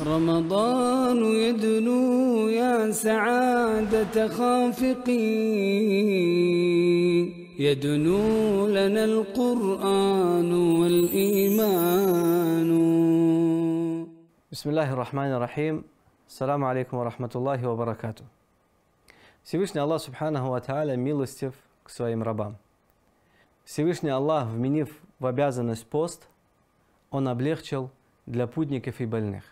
رمضان يدنو يا سعادة خافقين يدنو لنا القرآن والإيمان بسم الله الرحمن الرحيم السلام عليكم ورحمة الله وبركاته Всевышний Аллах Субханаху Ва милостив к своим рабам. Всевышний Аллах, вменив в обязанность пост, Он облегчил для путников и больных.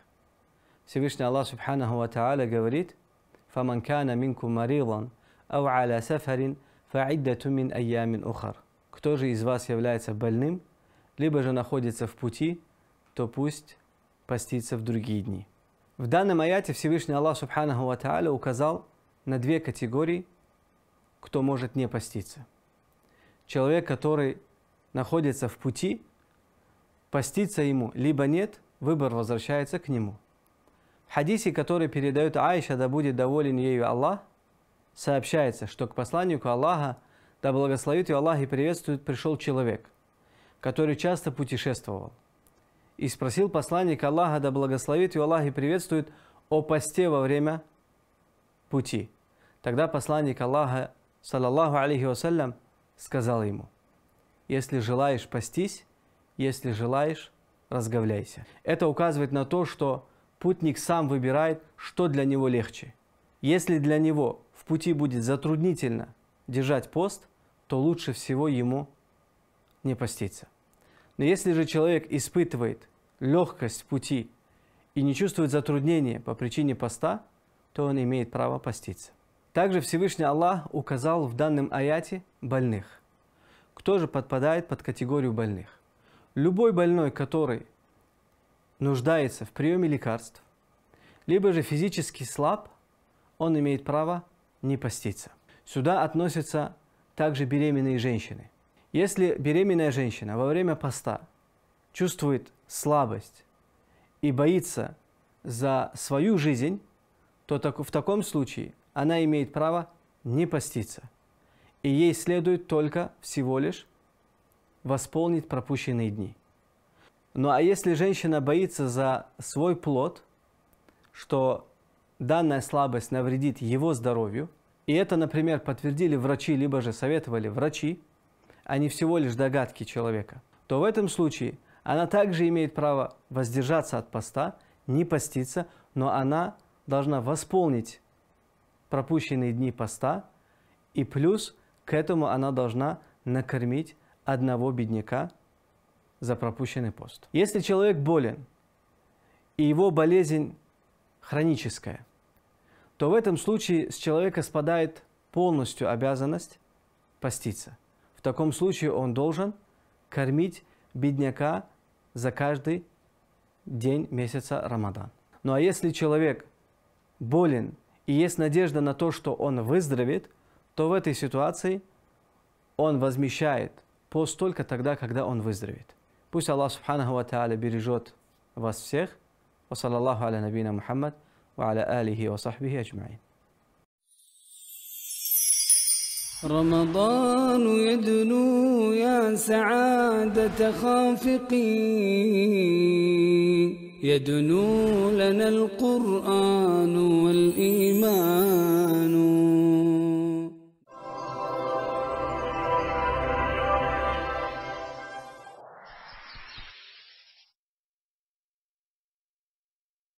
Всевышний Аллах Субханаху Ва Та'аля говорит, «Фаман кана минкум маридан, ау аля сафарин, фаиддату мин айямин ухар». Кто же из вас является больным, либо же находится в пути, то пусть постится в другие дни. В данном аяте Всевышний Аллах Субханаху Ва Та'аля указал на две категории, кто может не поститься. Человек, который находится в пути, поститься ему либо нет, выбор возвращается к нему – хадисе, который передает Аиша, да будет доволен ею Аллах, сообщается, что к посланнику Аллаха, да благословит ее Аллах и приветствует, пришел человек, который часто путешествовал. И спросил посланник Аллаха, да благословит ее Аллах и приветствует, о посте во время пути. Тогда посланник Аллаха, саллаллаху алейхи вассалям, сказал ему, если желаешь постись, если желаешь, разговляйся. Это указывает на то, что путник сам выбирает, что для него легче. Если для него в пути будет затруднительно держать пост, то лучше всего ему не поститься. Но если же человек испытывает легкость пути и не чувствует затруднения по причине поста, то он имеет право поститься. Также Всевышний Аллах указал в данном аяте больных. Кто же подпадает под категорию больных? Любой больной, который нуждается в приеме лекарств, либо же физически слаб, он имеет право не поститься. Сюда относятся также беременные женщины. Если беременная женщина во время поста чувствует слабость и боится за свою жизнь, то в таком случае она имеет право не поститься. И ей следует только всего лишь восполнить пропущенные дни. Ну а если женщина боится за свой плод, что данная слабость навредит его здоровью, и это, например, подтвердили врачи, либо же советовали врачи, а не всего лишь догадки человека, то в этом случае она также имеет право воздержаться от поста, не поститься, но она должна восполнить пропущенные дни поста, и плюс к этому она должна накормить одного бедняка – за пропущенный пост. Если человек болен, и его болезнь хроническая, то в этом случае с человека спадает полностью обязанность поститься. В таком случае он должен кормить бедняка за каждый день месяца Рамадан. Ну а если человек болен и есть надежда на то, что он выздоровеет, то в этой ситуации он возмещает пост только тогда, когда он выздоровеет. Пусть Аллах Субханаху Ва Тааля бережет вас всех. Ва аля набина Мухаммад, ва аля алихи ва сахбихи أجمعين رمضان يدنو يا سعادة خافقي يدنو لنا القرآن والإيمان